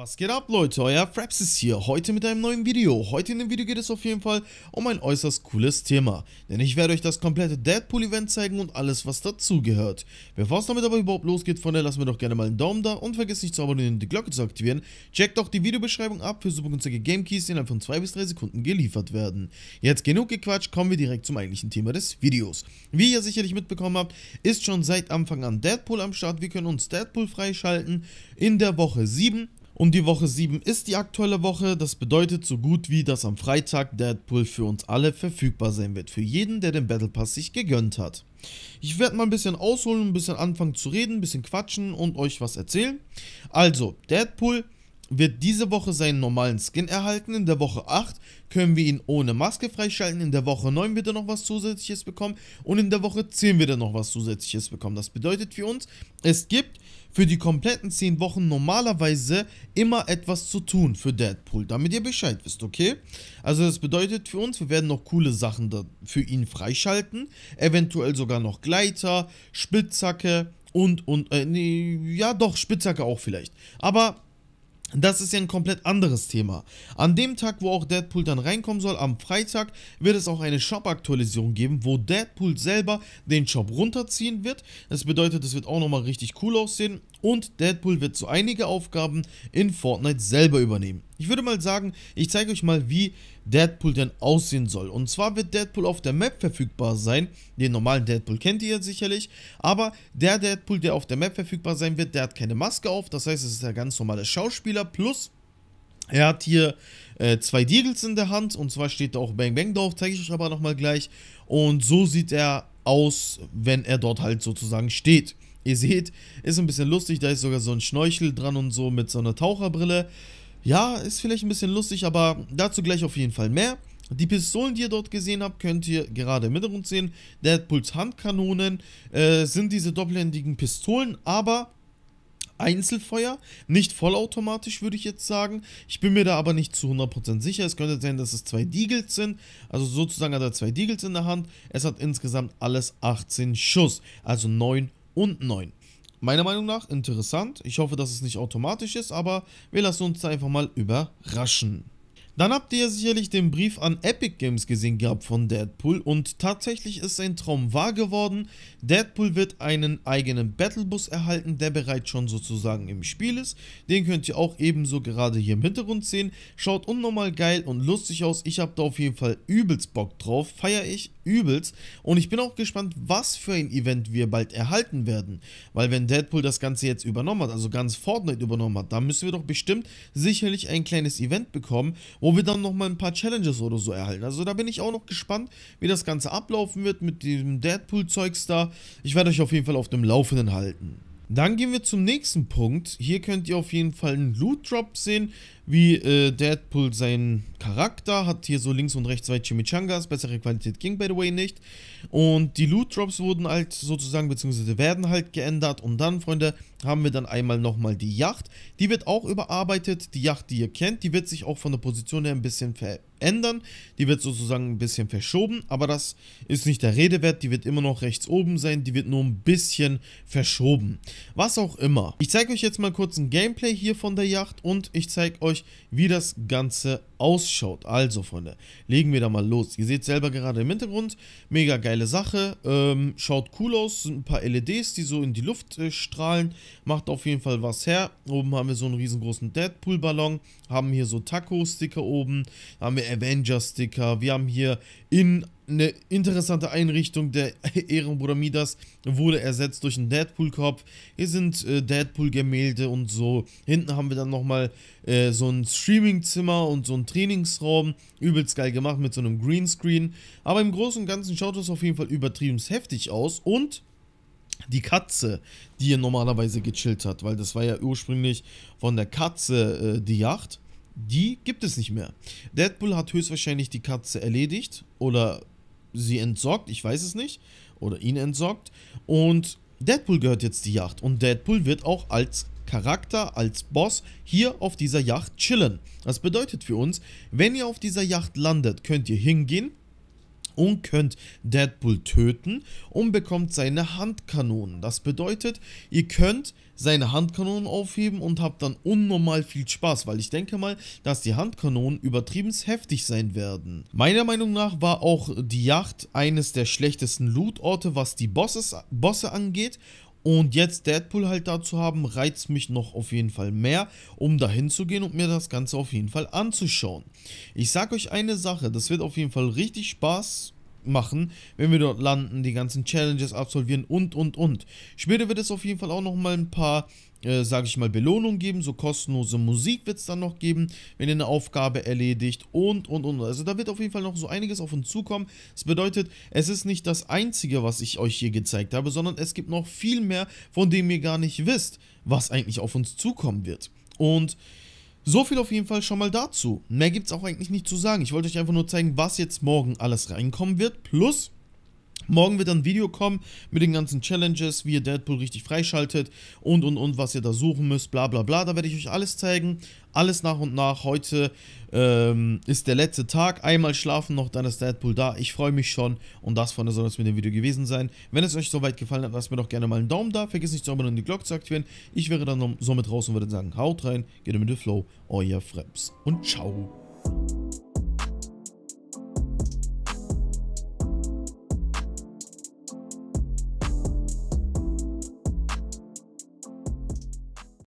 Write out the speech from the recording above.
Was geht ab Leute, euer Fraps ist hier, heute mit einem neuen Video. Heute in dem Video geht es auf jeden Fall um ein äußerst cooles Thema, denn ich werde euch das komplette Deadpool Event zeigen und alles was dazugehört. Bevor es damit aber überhaupt losgeht, Freunde, lasst mir doch gerne mal einen Daumen da und vergesst nicht zu abonnieren und die Glocke zu aktivieren. Checkt auch die Videobeschreibung ab für super günstige Gamekeys, die innerhalb von 2 bis 3 Sekunden geliefert werden. Jetzt genug gequatscht, kommen wir direkt zum eigentlichen Thema des Videos. Wie ihr sicherlich mitbekommen habt, ist schon seit Anfang an Deadpool am Start. Wir können uns Deadpool freischalten in der Woche 7 und die Woche 7 ist die aktuelle Woche, das bedeutet so gut wie, dass am Freitag Deadpool für uns alle verfügbar sein wird, für jeden, der den Battle Pass sich gegönnt hat. Ich werde mal ein bisschen ausholen, ein bisschen anfangen zu reden, ein bisschen quatschen und euch was erzählen. Also, Deadpool wird diese Woche seinen normalen Skin erhalten. In der Woche 8 können wir ihn ohne Maske freischalten. In der Woche 9 wird er noch was zusätzliches bekommen. Und in der Woche 10 wird er noch was zusätzliches bekommen. Das bedeutet für uns, es gibt für die kompletten 10 Wochen normalerweise immer etwas zu tun für Deadpool, damit ihr Bescheid wisst, okay? Also das bedeutet für uns, wir werden noch coole Sachen für ihn freischalten. Eventuell sogar noch Gleiter, Spitzhacke und, und, äh, nee, ja doch, Spitzhacke auch vielleicht. Aber das ist ja ein komplett anderes Thema. An dem Tag, wo auch Deadpool dann reinkommen soll, am Freitag, wird es auch eine Shop-Aktualisierung geben, wo Deadpool selber den Shop runterziehen wird. Das bedeutet, es wird auch nochmal richtig cool aussehen und Deadpool wird so einige Aufgaben in Fortnite selber übernehmen. Ich würde mal sagen, ich zeige euch mal, wie Deadpool denn aussehen soll. Und zwar wird Deadpool auf der Map verfügbar sein. Den normalen Deadpool kennt ihr ja sicherlich. Aber der Deadpool, der auf der Map verfügbar sein wird, der hat keine Maske auf. Das heißt, es ist der ganz normale Schauspieler. Plus, er hat hier äh, zwei Deagles in der Hand. Und zwar steht da auch Bang Bang drauf. Zeige ich euch aber nochmal gleich. Und so sieht er aus, wenn er dort halt sozusagen steht. Ihr seht, ist ein bisschen lustig, da ist sogar so ein Schnorchel dran und so mit so einer Taucherbrille. Ja, ist vielleicht ein bisschen lustig, aber dazu gleich auf jeden Fall mehr. Die Pistolen, die ihr dort gesehen habt, könnt ihr gerade im Hintergrund sehen. Deadpools Handkanonen äh, sind diese doppelhändigen Pistolen, aber Einzelfeuer, nicht vollautomatisch würde ich jetzt sagen. Ich bin mir da aber nicht zu 100% sicher. Es könnte sein, dass es zwei Deagles sind, also sozusagen hat er zwei Deagles in der Hand. Es hat insgesamt alles 18 Schuss, also 9 und 9. Meiner Meinung nach interessant. Ich hoffe, dass es nicht automatisch ist, aber wir lassen uns da einfach mal überraschen. Dann habt ihr sicherlich den Brief an Epic Games gesehen gehabt von Deadpool und tatsächlich ist sein Traum wahr geworden. Deadpool wird einen eigenen Battlebus erhalten, der bereits schon sozusagen im Spiel ist. Den könnt ihr auch ebenso gerade hier im Hintergrund sehen. Schaut unnormal geil und lustig aus. Ich habe da auf jeden Fall übelst Bock drauf, feiere ich übelst und ich bin auch gespannt, was für ein Event wir bald erhalten werden. Weil wenn Deadpool das Ganze jetzt übernommen hat, also ganz Fortnite übernommen hat, dann müssen wir doch bestimmt sicherlich ein kleines Event bekommen, wo wo wir dann nochmal ein paar Challenges oder so erhalten. Also da bin ich auch noch gespannt, wie das Ganze ablaufen wird mit dem Deadpool-Zeugs da. Ich werde euch auf jeden Fall auf dem Laufenden halten. Dann gehen wir zum nächsten Punkt. Hier könnt ihr auf jeden Fall einen Loot Drop sehen wie äh, Deadpool seinen Charakter, hat hier so links und rechts zwei Chimichangas, bessere Qualität ging by the way nicht. Und die Loot Drops wurden halt sozusagen, beziehungsweise werden halt geändert. Und dann, Freunde, haben wir dann einmal nochmal die Yacht. Die wird auch überarbeitet, die Yacht, die ihr kennt, die wird sich auch von der Position her ein bisschen verändern. Die wird sozusagen ein bisschen verschoben, aber das ist nicht der Rede wert, die wird immer noch rechts oben sein, die wird nur ein bisschen verschoben. Was auch immer. Ich zeige euch jetzt mal kurz ein Gameplay hier von der Yacht und ich zeige euch euch, wie das Ganze ausschaut. Also, Freunde, legen wir da mal los. Ihr seht selber gerade im Hintergrund, mega geile Sache, ähm, schaut cool aus, ein paar LEDs, die so in die Luft äh, strahlen, macht auf jeden Fall was her. Oben haben wir so einen riesengroßen Deadpool-Ballon, haben hier so Taco-Sticker oben, haben wir Avenger-Sticker, wir haben hier in eine interessante Einrichtung der Ehrenbruder Midas wurde ersetzt durch einen Deadpool-Kopf. Hier sind äh, Deadpool-Gemälde und so. Hinten haben wir dann nochmal äh, so ein Streaming-Zimmer und so ein Trainingsraum. Übelst geil gemacht mit so einem Greenscreen. Aber im Großen und Ganzen schaut das auf jeden Fall übertrieben heftig aus. Und die Katze, die hier normalerweise gechillt hat, weil das war ja ursprünglich von der Katze äh, die Yacht die gibt es nicht mehr. Deadpool hat höchstwahrscheinlich die Katze erledigt oder sie entsorgt, ich weiß es nicht, oder ihn entsorgt. Und Deadpool gehört jetzt die Yacht und Deadpool wird auch als Charakter, als Boss hier auf dieser Yacht chillen. Das bedeutet für uns, wenn ihr auf dieser Yacht landet, könnt ihr hingehen, und könnt Deadpool töten und bekommt seine Handkanonen. Das bedeutet, ihr könnt seine Handkanonen aufheben und habt dann unnormal viel Spaß, weil ich denke mal, dass die Handkanonen übertrieben heftig sein werden. Meiner Meinung nach war auch die Yacht eines der schlechtesten Lootorte, was die Bosses, Bosse angeht und jetzt Deadpool halt da zu haben, reizt mich noch auf jeden Fall mehr, um dahin zu gehen und mir das Ganze auf jeden Fall anzuschauen. Ich sag euch eine Sache, das wird auf jeden Fall richtig Spaß machen, wenn wir dort landen, die ganzen Challenges absolvieren und und und. Später wird es auf jeden Fall auch nochmal ein paar äh, sage ich mal, Belohnung geben, so kostenlose Musik wird es dann noch geben, wenn ihr eine Aufgabe erledigt und, und, und. Also da wird auf jeden Fall noch so einiges auf uns zukommen. Das bedeutet, es ist nicht das Einzige, was ich euch hier gezeigt habe, sondern es gibt noch viel mehr, von dem ihr gar nicht wisst, was eigentlich auf uns zukommen wird. Und... So viel auf jeden Fall schon mal dazu. Mehr gibt es auch eigentlich nicht zu sagen. Ich wollte euch einfach nur zeigen, was jetzt morgen alles reinkommen wird. Plus, Morgen wird ein Video kommen mit den ganzen Challenges, wie ihr Deadpool richtig freischaltet und und und, was ihr da suchen müsst, bla bla bla. Da werde ich euch alles zeigen, alles nach und nach. Heute ähm, ist der letzte Tag, einmal schlafen noch, dann ist Deadpool da. Ich freue mich schon und das von der soll es mit dem Video gewesen sein. Wenn es euch soweit gefallen hat, lasst mir doch gerne mal einen Daumen da. Vergiss nicht zu abonnieren und die Glocke zu aktivieren. Ich wäre dann somit raus und würde sagen, haut rein, geht mit dem Flow, euer Freps und ciao.